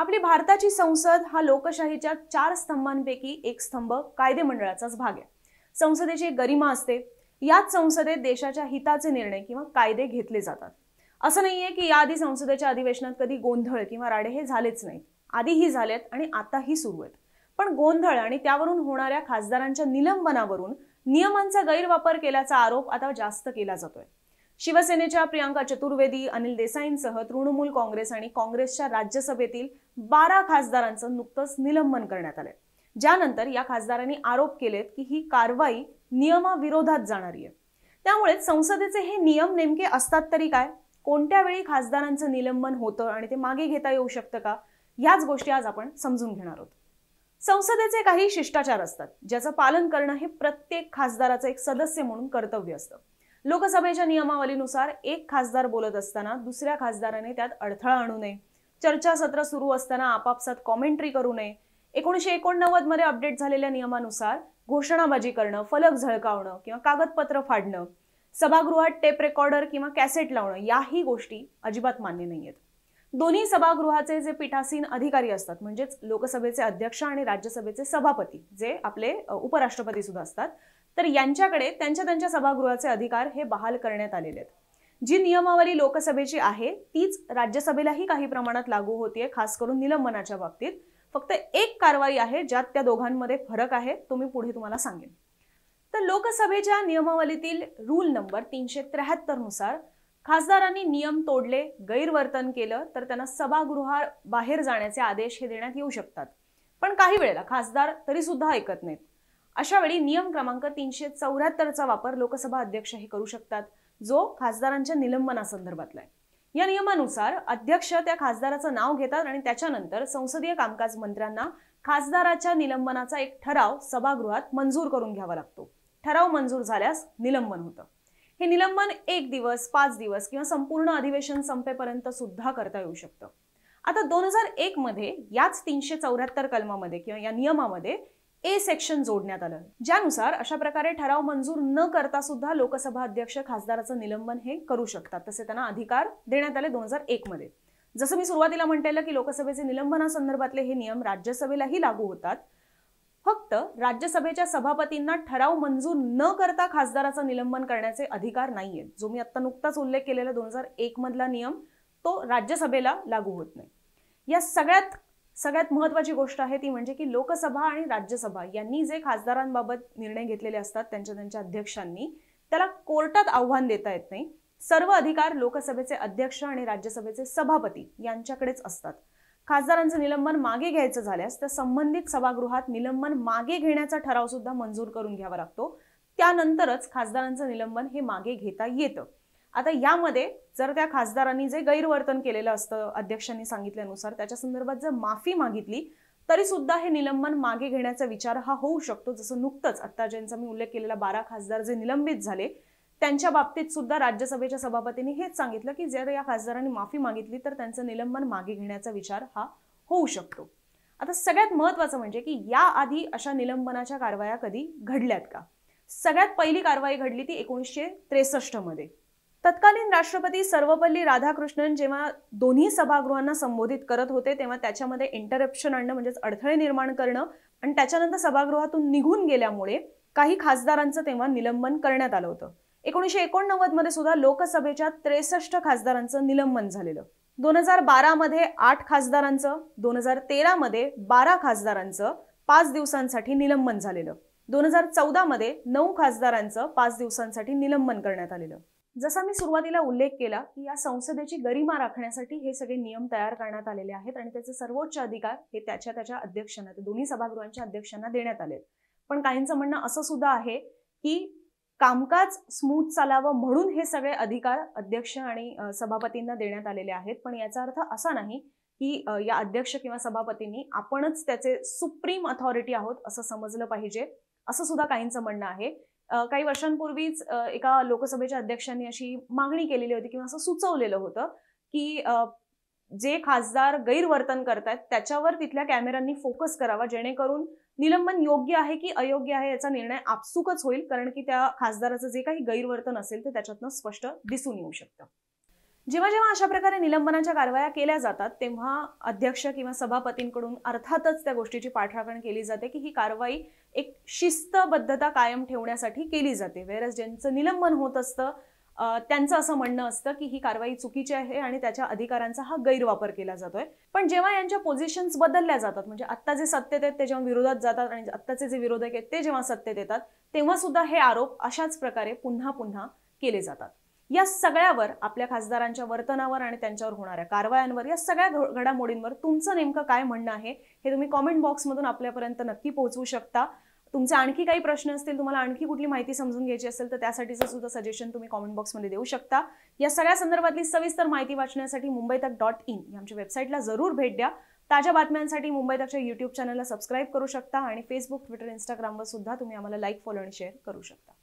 आपली भारताची संसद हा लोकशाहीच्या चार स्तंभांपैकी एक स्तंभ कायदे मंडळाचाच भाग आहे संसदेची एक गरिमा असते याच संसदेत देशाच्या हिताचे निर्णय किंवा कायदे घेतले जातात असं नाहीये की याआधी संसदेच्या अधिवेशनात कधी गोंधळ किंवा राडे हे झालेच नाहीत आधीही झालेत आणि आताही सुरू आहेत पण गोंधळ आणि त्यावरून होणाऱ्या खासदारांच्या निलंबनावरून नियमांचा गैरवापर केल्याचा आरोप आता जास्त केला जातोय शिवसेनेच्या प्रियांका चतुर्वेदी अनिल देसाईंसह तृणमूल काँग्रेस आणि काँग्रेसच्या राज्यसभेतील बारा खासदारांचं नुकतंच निलंबन करण्यात आलंय ज्यानंतर या खासदारांनी आरोप केलेत की ही कारवाई नियमाविरोधात जाणारी आहे त्यामुळे संसदेचे हे नियम नेमके असतात तरी काय कोणत्या वेळी खासदारांचं निलंबन होतं आणि ते मागे घेता येऊ शकतं का याच गोष्टी आज आपण समजून घेणार आहोत संसदेचे काही शिष्टाचार असतात ज्याचं पालन करणं हे प्रत्येक खासदाराचं एक सदस्य म्हणून कर्तव्य असतं लोकसभेच्या नियमावलीनुसार एक खासदार बोलत असताना दुसऱ्या खासदाराने त्यात अडथळा आणू नये चर्चासत्र सुरू असताना आपापसात कॉमेंट्री करू नये एकोणीशे एकोणनव्वद मध्ये अपडेट झालेल्या नियमानुसार घोषणाबाजी करणं फलक झळकावणं किंवा कागदपत्र फाडणं सभागृहात टेप रेकॉर्डर किंवा कॅसेट लावणं याही गोष्टी अजिबात मान्य नाहीयेत दोन्ही सभागृहाचे जे पीठासीन अधिकारी असतात म्हणजेच लोकसभेचे अध्यक्ष आणि राज्यसभेचे सभापती जे आपले उपराष्ट्रपती सुद्धा असतात तर यांच्याकडे त्यांच्या त्यांच्या सभागृहाचे अधिकार हे बहाल करण्यात आलेले आहेत जी नियमावली लोकसभेची आहे तीच राज्यसभेलाही काही प्रमाणात लागू होतीये खास करून निलंबनाच्या बाबतीत फक्त एक कारवाई आहे ज्यात त्या दोघांमध्ये फरक आहे तो मी पुढे तुम्हाला सांगेन तर लोकसभेच्या नियमावलीतील रूल नंबर तीनशे त्र्याहत्तर नुसार खासदारांनी नियम तोडले गैरवर्तन केलं तर त्यांना सभागृहा बाहेर जाण्याचे आदेश हे देण्यात येऊ शकतात पण काही वेळेला खासदार तरी सुद्धा ऐकत नाहीत अशावेळी नियम क्रमांक तीनशे चौऱ्याहत्तरचा वापर लोकसभा अध्यक्ष हे करू शकतात जो खासदारांच्या निलंबनासंदर्भातला आहे या नियमानुसार अध्यक्ष त्या खासदाराचं नाव घेतात आणि त्याच्यानंतर संसदीय कामकाज मंत्र्यांना खासदाराच्या निलंबनाचा एक ठराव सभागृहात मंजूर करून घ्यावा लागतो ठराव मंजूर झाल्यास निलंबन होतं हे निलंबन एक दिवस पाच दिवस किंवा संपूर्ण अधिवेशन संपेपर्यंत सुद्धा करता येऊ शकतं आता दोन हजार एक मध्ये याच तीनशे चौऱ्याहत्तर कलमामध्ये किंवा या नियमामध्ये ए सेक्शन जोडण्यात आलं ज्यानुसार अशा प्रकारे ठराव मंजूर न करता सुद्धा लोकसभा अध्यक्ष खासदाराचं निलंबन हे करू शकतात तसे त्यांना अधिकार देण्यात आले दोन हजार एक मध्ये जसं मी सुरुवातीला म्हटलेलं की लोकसभेचे निलंबनासंदर्भातले हे नियम राज्यसभेलाही लागू होतात फक्त राज्यसभेच्या सभापतींना ठराव मंजूर न करता खासदाराचं निलंबन करण्याचे अधिकार नाहीये जो मी आता नुकताच उल्लेख केलेला दोन हजार एक मधला नियम तो राज्यसभेला लागू होत नाही या सगळ्यात सगळ्यात महत्त्वाची गोष्ट आहे ती म्हणजे की लोकसभा आणि राज्यसभा यांनी जे खासदारांबाबत निर्णय घेतलेले असतात त्यांच्या त्यांच्या अध्यक्षांनी त्याला कोर्टात आव्हान देता येत नाही सर्व अधिकार लोकसभेचे अध्यक्ष आणि राज्यसभेचे सभापती यांच्याकडेच असतात खासदारांचं निलंबन मागे घ्यायचं झाल्यास तर संबंधित सभागृहात निलंबन मागे घेण्याचा ठराव सुद्धा मंजूर करून घ्यावा लागतो त्यानंतरच खासदारांचं निलंबन हे मागे घेता येतं आता यामध्ये जर त्या खासदारांनी जे गैरवर्तन केलेलं असतं अध्यक्षांनी सांगितल्यानुसार त्याच्या संदर्भात जर माफी मागितली तरी सुद्धा हे निलंबन मागे घेण्याचा विचार हा होऊ शकतो जसं नुकतंच आता ज्यांचा मी उल्लेख केलेला बारा खासदार जे निलंबित झाले त्यांच्या बाबतीत सुद्धा राज्यसभेच्या सभापतींनी हेच सांगितलं की जर या खासदारांनी माफी मागितली तर त्यांचं निलंबन मागे घेण्याचा विचार हा होऊ शकतो आता सगळ्यात महत्वाचं म्हणजे की याआधी अशा निलंबनाच्या कारवाया कधी घडल्यात का सगळ्यात पहिली कारवाई घडली ती एकोणीसशे त्रेसष्ट मध्ये तत्कालीन राष्ट्रपती सर्वपल्ली राधाकृष्णन जेव्हा दोन्ही सभागृहांना संबोधित करत होते तेव्हा त्याच्यामध्ये इंटरप्शन आणणं म्हणजेच अडथळे निर्माण करणं आणि त्याच्यानंतर सभागृहातून निघून गेल्यामुळे काही खासदारांचं तेव्हा निलंबन करण्यात आलं होतं एकोणीशे एकोणनव्वद मध्ये सुद्धा लोकसभेच्या त्रेसष्ट खासदारांचं निलंबन झालेलं दोन हजार बारामध्ये आठ खासदारांचं दोन हजार तेरामध्ये बारा खासदारांचं पाच दिवसांसाठी निलंबन झालेलं दोन हजार चौदामध्ये नऊ खासदारांचं पाच दिवसांसाठी निलंबन करण्यात आलेलं जसा मी सुरुवातीला उल्लेख केला की या संसदेची गरिमा राखण्यासाठी हे सगळे नियम तयार करण्यात आलेले आहेत आणि त्याचे सर्वोच्च अधिकार हे त्याच्या त्याच्या अध्यक्षांना ते दोन्ही सभागृहांच्या अध्यक्षांना देण्यात आले पण काहींचं म्हणणं असं सुद्धा आहे की कामकाज स्मूथ चालावं म्हणून हे सगळे अधिकार अध्यक्ष आणि सभापतींना देण्यात आलेले आहेत पण याचा अर्थ असा नाही की या अध्यक्ष किंवा सभापतींनी आपणच त्याचे सुप्रीम अथॉरिटी आहोत असं समजलं पाहिजे असं सुद्धा काहींचं म्हणणं आहे काही वर्षांपूर्वीच एका लोकसभेच्या अध्यक्षांनी अशी मागणी केलेली होती किंवा असं सुचवलेलं होतं की जे खासदार गैरवर्तन करतायत त्याच्यावर तिथल्या कॅमेऱ्यांनी फोकस करावा जेणेकरून निलंबन योग्य आहे की अयोग्य आहे याचा निर्णय आपसुकच होईल कारण की त्या खासदाराचं जे काही गैरवर्तन असेल ते त्याच्यातनं स्पष्ट दिसून येऊ शकतं जेव्हा जेव्हा अशा प्रकारे निलंबनाच्या कारवाया केल्या जातात तेव्हा अध्यक्ष किंवा सभापतींकडून अर्थातच त्या गोष्टीची पाठराखण केली जाते की ही कारवाई एक शिस्तबद्धता कायम ठेवण्यासाठी केली जाते वेरस ज्यांचं निलंबन होत असतं त्यांचं असं म्हणणं असतं की ही कारवाई चुकीची आहे आणि त्याच्या अधिकारांचा हा गैरवापर केला जातोय पण जेव्हा यांच्या पोझिशन्स बदलल्या जातात म्हणजे आत्ता जे सत्तेत आहेत ते जेव्हा विरोधात जातात आणि आत्ताचे जे विरोधक आहेत ते जेव्हा सत्तेत येतात तेव्हा सुद्धा हे आरोप अशाच प्रकारे पुन्हा पुन्हा केले जातात या सगळ्यावर आपल्या खासदारांच्या वर्तनावर आणि त्यांच्यावर होणाऱ्या कारवायांवर या सगळ्या घडामोडींवर तुमचं नेमकं काय म्हणणं आहे हे तुम्ही कॉमेंट बॉक्समधून आपल्यापर्यंत नक्की पोहोचवू शकता तुमचे आणखी काही प्रश्न असतील तुम्हाला आणखी कुठली माहिती समजून घ्यायची असेल तर त्यासाठीचं सुद्धा सजेशन तुम्ही कॉमेंट बॉक्समध्ये देऊ शकता या सगळ्या संदर्भातली सविस्तर माहिती वाचण्यासाठी मुंबई तक डॉट इन या आमच्या वेबसाईटला जरूर भेट द्या ताज्या बातम्यांसाठी मुंबई तकच्या यूट्यूब चॅनलला सबस्क्राईब करू शकता आणि फेसबुक ट्विटर इंस्टाग्रामवर सुद्धा तुम्ही आम्हाला लाईक फॉलो आणि शेअर करू शकता